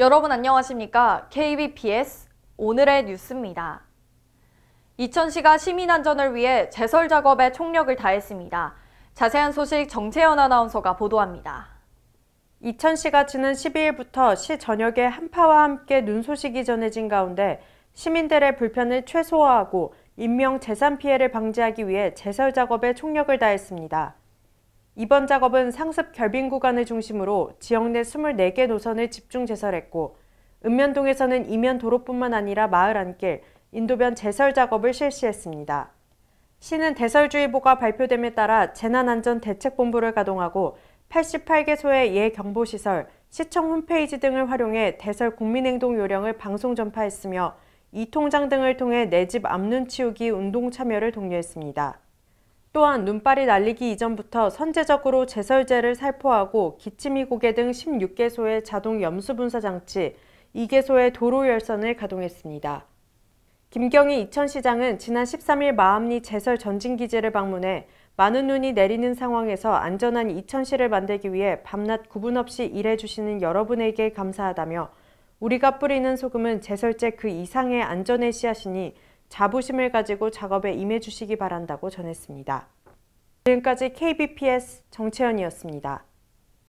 여러분 안녕하십니까? KBPS 오늘의 뉴스입니다. 이천시가 시민 안전을 위해 제설 작업에 총력을 다했습니다. 자세한 소식 정채연 아나운서가 보도합니다. 이천시가 지난 12일부터 시 전역에 한파와 함께 눈 소식이 전해진 가운데 시민들의 불편을 최소화하고 인명 재산 피해를 방지하기 위해 제설 작업에 총력을 다했습니다. 이번 작업은 상습 결빙 구간을 중심으로 지역 내 24개 노선을 집중 제설했고 읍면동에서는 이면 도로뿐만 아니라 마을 안길, 인도변 제설 작업을 실시했습니다. 시는 대설주의보가 발표됨에 따라 재난안전대책본부를 가동하고 88개소의 예경보시설, 시청 홈페이지 등을 활용해 대설 국민행동 요령을 방송 전파했으며 이 통장 등을 통해 내 집 앞눈 치우기 운동 참여를 독려했습니다. 또한 눈발이 날리기 이전부터 선제적으로 제설제를 살포하고 기침이 고개 등 16개소의 자동 염수분사 장치, 2개소의 도로 열선을 가동했습니다. 김경희 이천시장은 지난 13일 마암리 제설 전진기지를 방문해 많은 눈이 내리는 상황에서 안전한 이천시를 만들기 위해 밤낮 구분 없이 일해주시는 여러분에게 감사하다며 우리가 뿌리는 소금은 제설제 그 이상의 안전의 씨앗이니 자부심을 가지고 작업에 임해주시기 바란다고 전했습니다. 지금까지 KBPS 정채연이었습니다.